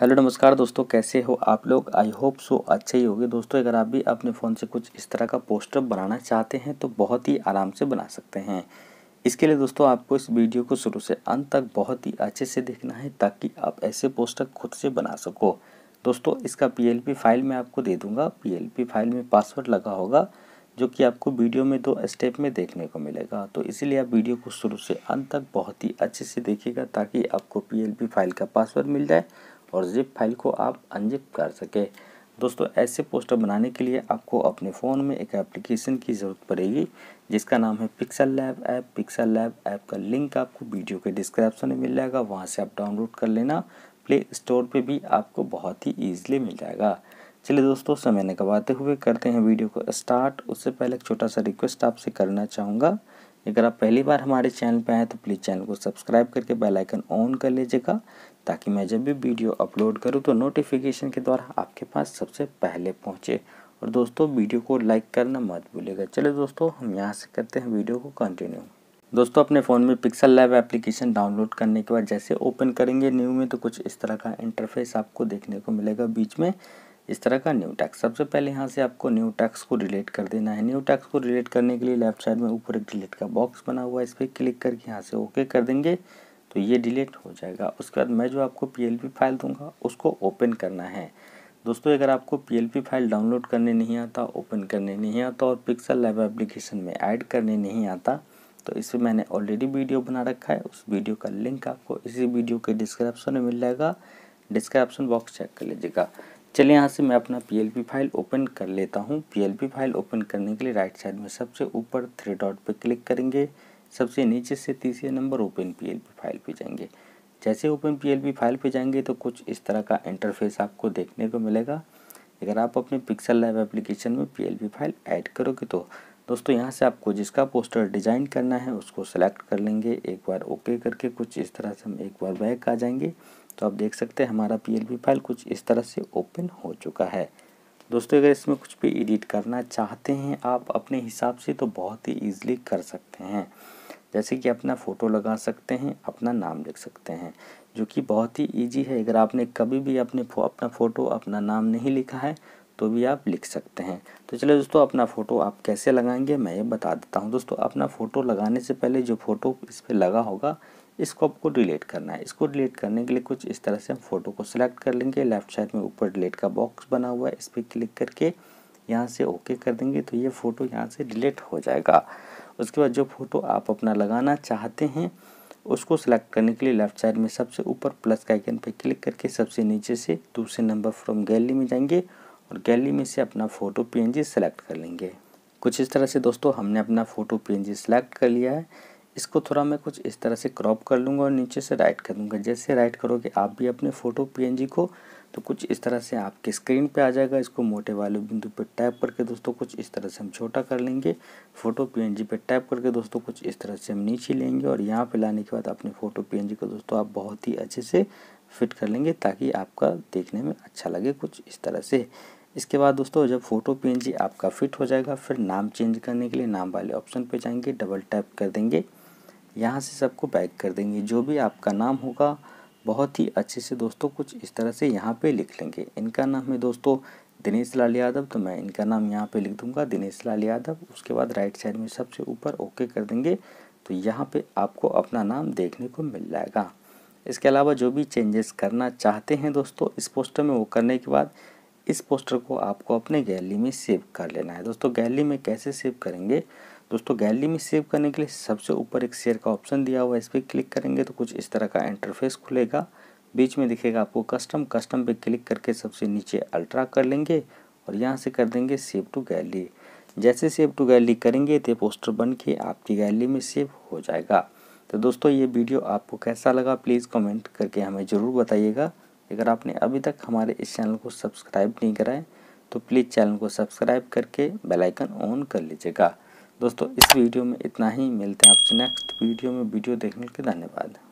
hello नमस्कार दोस्तों कैसे हो आप लोग आई होप सो अच्छे ही होगे दोस्तों अगर आप भी अपने फ़ोन से कुछ इस तरह का पोस्टर बनाना चाहते हैं तो बहुत ही आराम से बना सकते हैं इसके लिए दोस्तों आपको इस वीडियो को शुरू से अंत तक बहुत ही अच्छे से देखना है ताकि आप ऐसे पोस्टर खुद से बना सको दोस्तों इसका पी फाइल मैं आपको दे दूँगा पी फाइल में पासवर्ड लगा होगा जो कि आपको वीडियो में दो स्टेप में देखने को मिलेगा तो इसीलिए आप वीडियो को शुरू से अंत तक बहुत ही अच्छे से देखिएगा ताकि आपको पी फाइल का पासवर्ड मिल जाए और जिप फाइल को आप अनजिप कर सकें दोस्तों ऐसे पोस्टर बनाने के लिए आपको अपने फ़ोन में एक एप्लीकेशन की ज़रूरत पड़ेगी जिसका नाम है Pixel Lab app Pixel Lab app का लिंक आपको वीडियो के डिस्क्रिप्शन में मिल जाएगा वहाँ से आप डाउनलोड कर लेना प्ले स्टोर पे भी आपको बहुत ही ईजिली मिल जाएगा चलिए दोस्तों समय निकलवाते हुए करते हैं वीडियो को स्टार्ट उससे पहले एक छोटा सा रिक्वेस्ट आपसे करना चाहूँगा अगर आप पहली बार हमारे चैनल पर आएँ तो प्लीज़ चैनल को सब्सक्राइब करके बेल आइकन ऑन कर लीजिएगा ताकि मैं जब भी वीडियो अपलोड करूँ तो नोटिफिकेशन के द्वारा आपके पास सबसे पहले पहुँचे और दोस्तों वीडियो को लाइक करना मत भूलिएगा चलिए दोस्तों हम यहाँ से करते हैं वीडियो को कंटिन्यू दोस्तों अपने फ़ोन में पिक्सल लैब एप्लीकेशन डाउनलोड करने के बाद जैसे ओपन करेंगे न्यू में तो कुछ इस तरह का इंटरफेस आपको देखने को मिलेगा बीच में इस तरह का न्यू टैक्स सबसे पहले यहाँ से आपको न्यू टैक्स को रिलेट कर देना है न्यू टैक्स को रिलेट करने के लिए लेफ्ट साइड में ऊपर एक डिलीट का बॉक्स बना हुआ है इस पर क्लिक करके यहाँ से ओके कर देंगे तो ये डिलीट हो जाएगा उसके बाद मैं जो आपको पी फाइल दूंगा उसको ओपन करना है दोस्तों अगर आपको पी फाइल डाउनलोड करने नहीं आता ओपन करने नहीं आता और पिक्सल लाइव एप्लीकेशन में ऐड करने नहीं आता तो इस पर मैंने ऑलरेडी वीडियो बना रखा है उस वीडियो का लिंक आपको इसी वीडियो के डिस्क्रिप्शन में मिल जाएगा डिस्क्रिप्शन बॉक्स चेक कर लीजिएगा चलिए यहाँ से मैं अपना पी फाइल ओपन कर लेता हूँ पी फाइल ओपन करने के लिए राइट साइड में सबसे ऊपर थ्री डॉट पर क्लिक करेंगे सबसे नीचे से तीसरे नंबर ओपन पी फाइल पे जाएंगे जैसे ओपन पी फाइल पे जाएंगे तो कुछ इस तरह का इंटरफेस आपको देखने को मिलेगा अगर आप अपने पिक्सल लाइव एप्लीकेशन में पी फाइल ऐड करोगे तो दोस्तों यहाँ से आपको जिसका पोस्टर डिज़ाइन करना है उसको सेलेक्ट कर लेंगे एक बार ओके करके कुछ इस तरह से हम एक बार बैक आ जाएंगे तो आप देख सकते हैं हमारा पी फाइल कुछ इस तरह से ओपन हो चुका है दोस्तों अगर इसमें कुछ भी एडिट करना चाहते हैं आप अपने हिसाब से तो बहुत ही ईजिली कर सकते हैं जैसे कि अपना फ़ोटो लगा सकते हैं अपना नाम लिख सकते हैं जो कि बहुत ही ईजी है अगर आपने कभी भी अपने फो, अपना फ़ोटो अपना नाम नहीं लिखा है तो भी आप लिख सकते हैं तो चलिए दोस्तों अपना फ़ोटो आप कैसे लगाएंगे मैं ये बता देता हूँ दोस्तों अपना फ़ोटो लगाने से पहले जो फ़ोटो इस पर लगा होगा इसको आपको डिलीट करना है इसको डिलीट करने के लिए कुछ इस तरह से हम फ़ोटो को सिलेक्ट कर लेंगे लेफ्ट साइड में ऊपर डिलीट का बॉक्स बना हुआ है इस पर क्लिक करके यहाँ से ओके कर देंगे तो ये फ़ोटो यहाँ से डिलीट हो जाएगा उसके बाद जो फ़ोटो आप अपना लगाना चाहते हैं उसको सेलेक्ट करने के लिए लेफ्ट साइड में सबसे ऊपर प्लस का आइकन पर क्लिक करके सबसे नीचे से दूसरे नंबर फ्रॉम गैलरी में जाएंगे और गैलरी में से अपना फ़ोटो पी सेलेक्ट कर लेंगे कुछ इस तरह से दोस्तों हमने अपना फ़ोटो पी सेलेक्ट कर लिया है इसको थोड़ा मैं कुछ इस तरह से क्रॉप कर लूँगा और नीचे से राइट कर दूँगा जैसे राइट करोगे आप भी अपने फ़ोटो जी को तो कुछ इस तरह से आपके स्क्रीन पे आ जाएगा इसको मोटे वाले बिंदु पे टैप करके दोस्तों कुछ इस तरह से हम छोटा कर लेंगे फ़ोटो पीएनजी पे टैप करके दोस्तों कुछ इस तरह से हम नीचे लेंगे और यहाँ पे लाने के बाद अपने फ़ोटो पीएनजी को दोस्तों आप बहुत ही अच्छे से फिट कर लेंगे ताकि आपका देखने में अच्छा लगे कुछ इस तरह से इसके बाद दोस्तों जब फोटो पी आपका फिट हो जाएगा फिर नाम चेंज करने के लिए नाम वाले ऑप्शन पर जाएंगे डबल टैप कर देंगे यहाँ से सबको बैक कर देंगे जो भी आपका नाम होगा बहुत ही अच्छे से दोस्तों कुछ इस तरह से यहाँ पे लिख लेंगे इनका नाम है दोस्तों दिनेश लाल यादव तो मैं इनका नाम यहाँ पे लिख दूंगा दिनेश लाल यादव उसके बाद राइट साइड में सबसे ऊपर ओके कर देंगे तो यहाँ पे आपको अपना नाम देखने को मिल जाएगा इसके अलावा जो भी चेंजेस करना चाहते हैं दोस्तों इस पोस्टर में वो करने के बाद इस पोस्टर को आपको अपने गैलरी में सेव कर लेना है दोस्तों गैलरी में कैसे सेव करेंगे दोस्तों गैलरी में सेव करने के लिए सबसे ऊपर एक शेयर का ऑप्शन दिया हुआ है इस पर क्लिक करेंगे तो कुछ इस तरह का इंटरफेस खुलेगा बीच में दिखेगा आपको कस्टम कस्टम पे क्लिक करके सबसे नीचे अल्ट्रा कर लेंगे और यहाँ से कर देंगे सेव टू गैलरी जैसे सेव टू गैलरी करेंगे तो पोस्टर बन के आपकी गैलरी में सेव हो जाएगा तो दोस्तों ये वीडियो आपको कैसा लगा प्लीज़ कमेंट करके हमें ज़रूर बताइएगा अगर आपने अभी तक हमारे इस चैनल को सब्सक्राइब नहीं करा है तो प्लीज़ चैनल को सब्सक्राइब करके बेलाइकन ऑन कर लीजिएगा दोस्तों इस वीडियो में इतना ही मिलते हैं आपसे नेक्स्ट वीडियो में वीडियो देखने के धन्यवाद